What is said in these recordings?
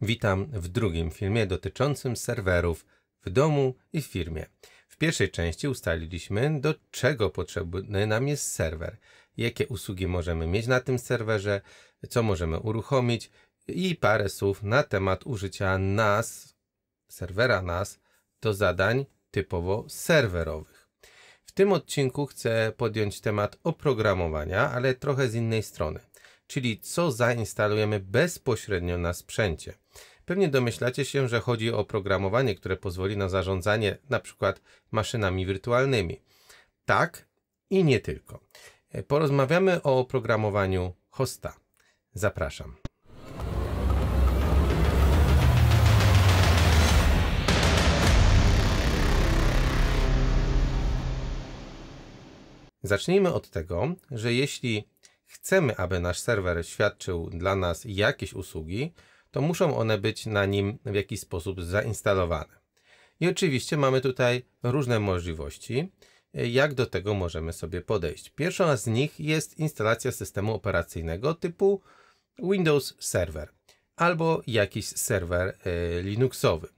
Witam w drugim filmie dotyczącym serwerów w domu i w firmie. W pierwszej części ustaliliśmy, do czego potrzebny nam jest serwer, jakie usługi możemy mieć na tym serwerze, co możemy uruchomić i parę słów na temat użycia nas, serwera nas, do zadań typowo serwerowych. W tym odcinku chcę podjąć temat oprogramowania, ale trochę z innej strony czyli co zainstalujemy bezpośrednio na sprzęcie. Pewnie domyślacie się, że chodzi o oprogramowanie, które pozwoli na zarządzanie np. maszynami wirtualnymi. Tak i nie tylko. E, porozmawiamy o oprogramowaniu hosta. Zapraszam. Zacznijmy od tego, że jeśli chcemy, aby nasz serwer świadczył dla nas jakieś usługi, to muszą one być na nim w jakiś sposób zainstalowane. I oczywiście mamy tutaj różne możliwości, jak do tego możemy sobie podejść. Pierwsza z nich jest instalacja systemu operacyjnego typu Windows Server albo jakiś serwer y, Linuxowy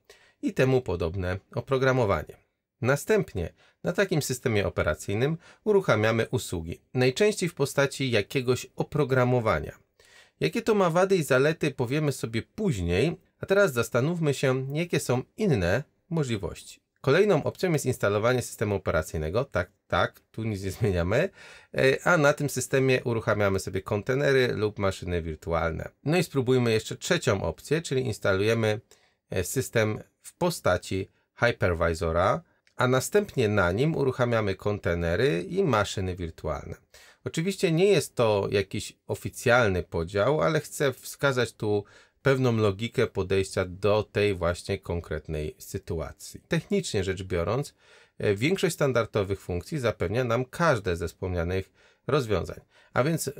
i temu podobne oprogramowanie. Następnie na takim systemie operacyjnym uruchamiamy usługi, najczęściej w postaci jakiegoś oprogramowania. Jakie to ma wady i zalety powiemy sobie później, a teraz zastanówmy się, jakie są inne możliwości. Kolejną opcją jest instalowanie systemu operacyjnego. Tak, tak, tu nic nie zmieniamy. E, a na tym systemie uruchamiamy sobie kontenery lub maszyny wirtualne. No i spróbujmy jeszcze trzecią opcję, czyli instalujemy e, system w postaci hypervisora, a następnie na nim uruchamiamy kontenery i maszyny wirtualne. Oczywiście nie jest to jakiś oficjalny podział, ale chcę wskazać tu pewną logikę podejścia do tej właśnie konkretnej sytuacji. Technicznie rzecz biorąc, e, większość standardowych funkcji zapewnia nam każde ze wspomnianych rozwiązań. A więc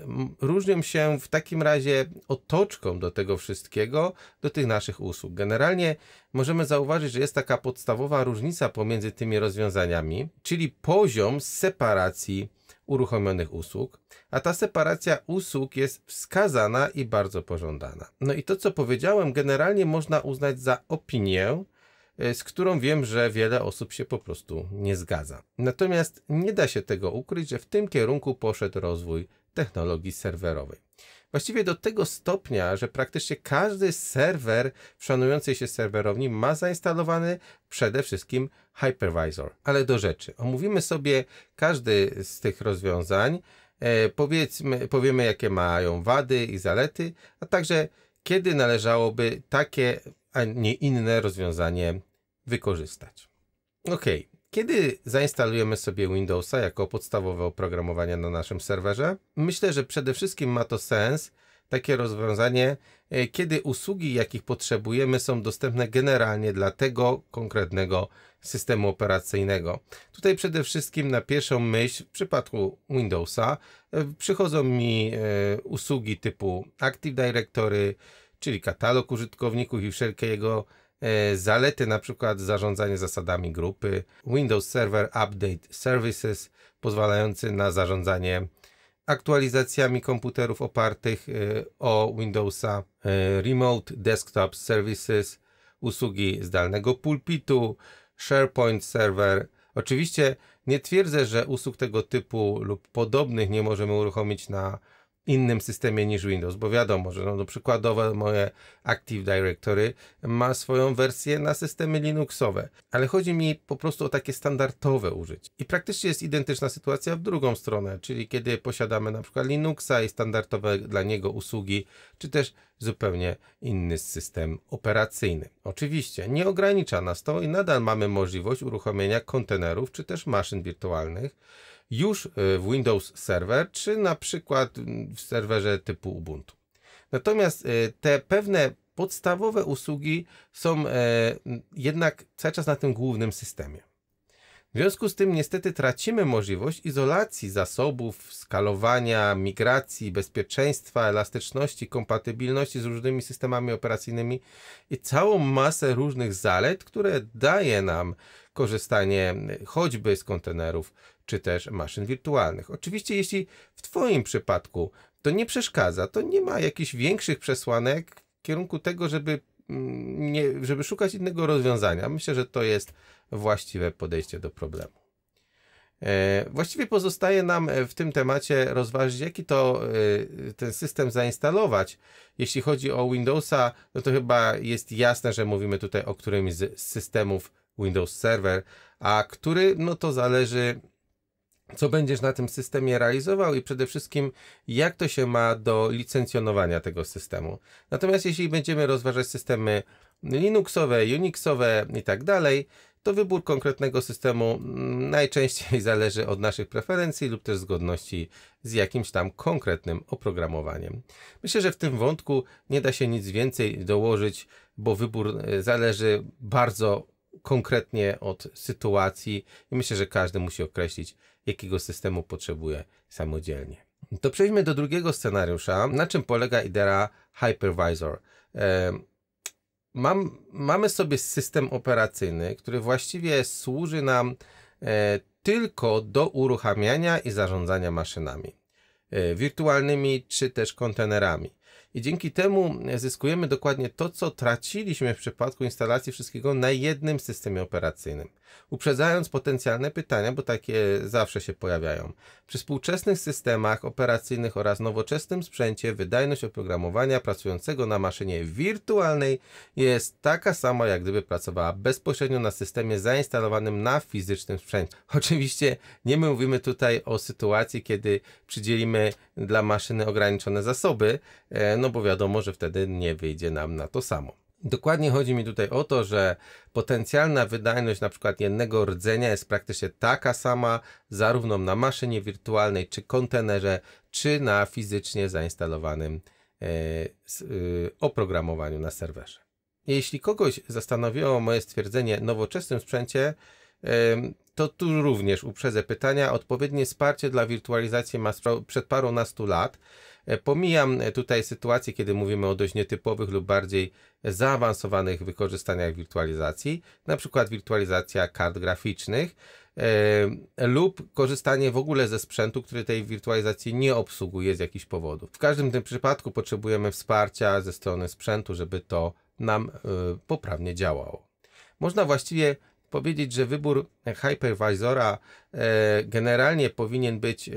różnią się w takim razie otoczką do tego wszystkiego, do tych naszych usług. Generalnie możemy zauważyć, że jest taka podstawowa różnica pomiędzy tymi rozwiązaniami, czyli poziom separacji uruchomionych usług, a ta separacja usług jest wskazana i bardzo pożądana. No i to, co powiedziałem, generalnie można uznać za opinię, Y, z którą wiem, że wiele osób się po prostu nie zgadza. Natomiast nie da się tego ukryć, że w tym kierunku poszedł rozwój technologii serwerowej. Właściwie do tego stopnia, że praktycznie każdy serwer w szanującej się serwerowni ma zainstalowany przede wszystkim hypervisor. Ale do rzeczy. Omówimy sobie każdy z tych rozwiązań, e, powiedzmy, powiemy jakie mają wady i zalety, a także kiedy należałoby takie, a nie inne rozwiązanie wykorzystać. Ok, kiedy zainstalujemy sobie Windowsa jako podstawowe oprogramowanie na naszym serwerze? Myślę, że przede wszystkim ma to sens takie rozwiązanie, e, kiedy usługi, jakich potrzebujemy, są dostępne generalnie dla tego konkretnego systemu operacyjnego. Tutaj przede wszystkim na pierwszą myśl w przypadku Windowsa e, przychodzą mi e, usługi typu Active Directory, czyli katalog użytkowników i wszelkie jego E, zalety na przykład zarządzanie zasadami grupy, Windows Server Update Services pozwalający na zarządzanie aktualizacjami komputerów opartych e, o Windowsa, e, Remote Desktop Services, usługi zdalnego pulpitu, SharePoint Server. Oczywiście nie twierdzę, że usług tego typu lub podobnych nie możemy uruchomić na innym systemie niż Windows, bo wiadomo, że no, no przykładowe moje Active Directory ma swoją wersję na systemy Linuxowe, ale chodzi mi po prostu o takie standardowe użycie. I praktycznie jest identyczna sytuacja w drugą stronę, czyli kiedy posiadamy na przykład Linuxa i standardowe dla niego usługi, czy też zupełnie inny system operacyjny. Oczywiście nie ogranicza nas to i nadal mamy możliwość uruchomienia kontenerów czy też maszyn wirtualnych, już y, w Windows Server, czy na przykład w serwerze typu Ubuntu. Natomiast y, te pewne podstawowe usługi są e, jednak cały czas na tym głównym systemie. W związku z tym niestety tracimy możliwość izolacji zasobów, skalowania, migracji, bezpieczeństwa, elastyczności, kompatybilności z różnymi systemami operacyjnymi i całą masę różnych zalet, które daje nam korzystanie choćby z kontenerów czy też maszyn wirtualnych. Oczywiście, jeśli w Twoim przypadku to nie przeszkadza, to nie ma jakichś większych przesłanek w kierunku tego, żeby, mm, nie, żeby szukać innego rozwiązania. Myślę, że to jest właściwe podejście do problemu. E, właściwie pozostaje nam e, w tym temacie rozważyć, jaki to e, ten system zainstalować. Jeśli chodzi o Windowsa, no to chyba jest jasne, że mówimy tutaj o którymś z systemów Windows Server, a który, no to zależy, co będziesz na tym systemie realizował i przede wszystkim, jak to się ma do licencjonowania tego systemu. Natomiast jeśli będziemy rozważać systemy Linuxowe, Unixowe i tak dalej, to wybór konkretnego systemu mm, najczęściej zależy od naszych preferencji lub też zgodności z jakimś tam konkretnym oprogramowaniem. Myślę, że w tym wątku nie da się nic więcej dołożyć, bo wybór e, zależy bardzo konkretnie od sytuacji i myślę, że każdy musi określić, jakiego systemu potrzebuje samodzielnie. To przejdźmy do drugiego scenariusza. Na czym polega idea Hypervisor? E, mam, mamy sobie system operacyjny, który właściwie służy nam e, tylko do uruchamiania i zarządzania maszynami e, wirtualnymi czy też kontenerami. I dzięki temu zyskujemy dokładnie to, co traciliśmy w przypadku instalacji wszystkiego na jednym systemie operacyjnym uprzedzając potencjalne pytania, bo takie zawsze się pojawiają. Przy współczesnych systemach operacyjnych oraz nowoczesnym sprzęcie wydajność oprogramowania pracującego na maszynie wirtualnej jest taka sama, jak gdyby pracowała bezpośrednio na systemie zainstalowanym na fizycznym sprzęcie. Oczywiście nie mówimy tutaj o sytuacji, kiedy przydzielimy dla maszyny ograniczone zasoby, e, no bo wiadomo, że wtedy nie wyjdzie nam na to samo. Dokładnie chodzi mi tutaj o to, że potencjalna wydajność na przykład jednego rdzenia jest praktycznie taka sama zarówno na maszynie wirtualnej czy kontenerze, czy na fizycznie zainstalowanym yy, yy, oprogramowaniu na serwerze. Jeśli kogoś zastanowiło moje stwierdzenie nowoczesnym sprzęcie, to tu również uprzedzę pytania. Odpowiednie wsparcie dla wirtualizacji ma przed paru nastu lat. E, pomijam e, tutaj sytuację, kiedy mówimy o dość nietypowych lub bardziej zaawansowanych wykorzystaniach wirtualizacji, na przykład wirtualizacja kart graficznych lub korzystanie w ogóle ze sprzętu, który tej wirtualizacji nie obsługuje z jakichś powodów. W każdym tym przypadku potrzebujemy wsparcia ze strony sprzętu, żeby to nam e, poprawnie działało. Można właściwie powiedzieć, że wybór hypervisora e, generalnie powinien być e,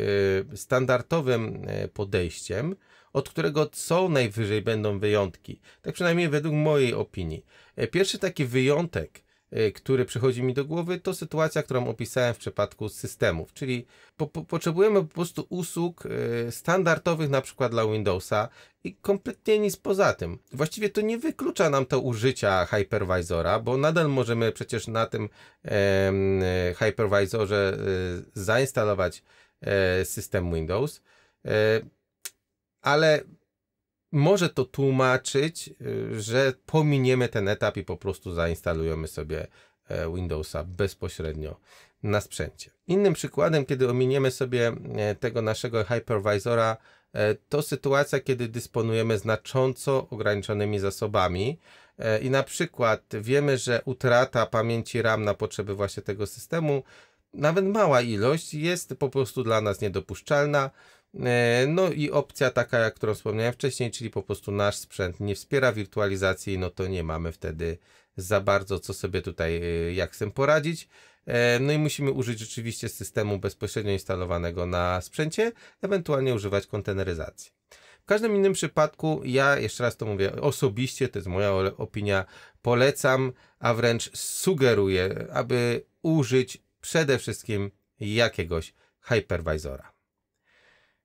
standardowym e, podejściem, od którego co najwyżej będą wyjątki. Tak przynajmniej według mojej opinii. Pierwszy taki wyjątek, Y, który przychodzi mi do głowy, to sytuacja, którą opisałem w przypadku systemów, czyli po, po, potrzebujemy po prostu usług y, standardowych, na przykład dla Windowsa i kompletnie nic poza tym. Właściwie to nie wyklucza nam to użycia hypervisora, bo nadal możemy przecież na tym y, e, hypervisorze zainstalować system Windows, e, ale może to tłumaczyć, y, że pominiemy ten etap i po prostu zainstalujemy sobie e, Windowsa bezpośrednio na sprzęcie. Innym przykładem, kiedy ominiemy sobie e, tego naszego hypervisora, e, to sytuacja, kiedy dysponujemy znacząco ograniczonymi zasobami i na przykład wiemy, że utrata pamięci RAM na potrzeby właśnie tego systemu, nawet mała ilość, jest po prostu dla nas niedopuszczalna E, no i opcja taka, jak którą wspomniałem wcześniej, czyli po prostu nasz sprzęt nie wspiera wirtualizacji, no to nie mamy wtedy za bardzo co sobie tutaj e, jak z poradzić. E, no i musimy użyć rzeczywiście systemu bezpośrednio instalowanego na sprzęcie, ewentualnie używać konteneryzacji. W każdym innym przypadku ja jeszcze raz to mówię osobiście, to jest moja opinia, polecam, a wręcz sugeruję, aby użyć przede wszystkim jakiegoś hypervisora.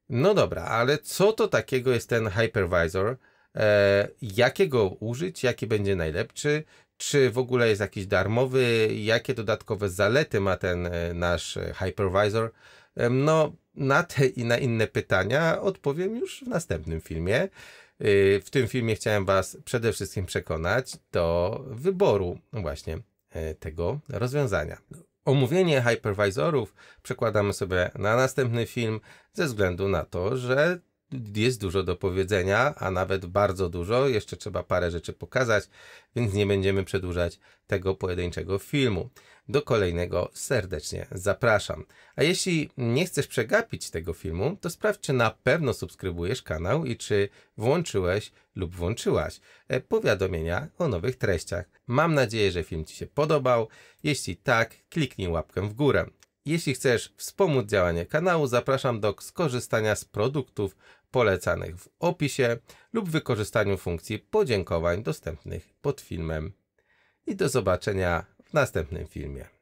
No dobra, ale co to takiego jest ten hypervisor? E, jakiego użyć? Jaki będzie najlepszy? Czy w ogóle jest jakiś darmowy? Jakie dodatkowe zalety ma ten e, nasz e, hypervisor? E, no, na te i na inne pytania odpowiem już w następnym filmie. W tym filmie chciałem Was przede wszystkim przekonać do wyboru właśnie tego rozwiązania omówienie hypervisorów przekładamy sobie na następny film ze względu na to, że jest dużo do powiedzenia, a nawet bardzo dużo. Jeszcze trzeba parę rzeczy pokazać, więc nie będziemy przedłużać tego pojedynczego filmu. Do kolejnego serdecznie zapraszam. A jeśli nie chcesz przegapić tego filmu, to sprawdź, czy na pewno subskrybujesz kanał i czy włączyłeś lub włączyłaś e, powiadomienia o nowych treściach. Mam nadzieję, że film Ci się podobał. Jeśli tak, kliknij łapkę w górę. Jeśli chcesz wspomóc działanie kanału, zapraszam do skorzystania z produktów polecanych w opisie lub wykorzystaniu funkcji podziękowań dostępnych pod filmem. I do zobaczenia w następnym filmie.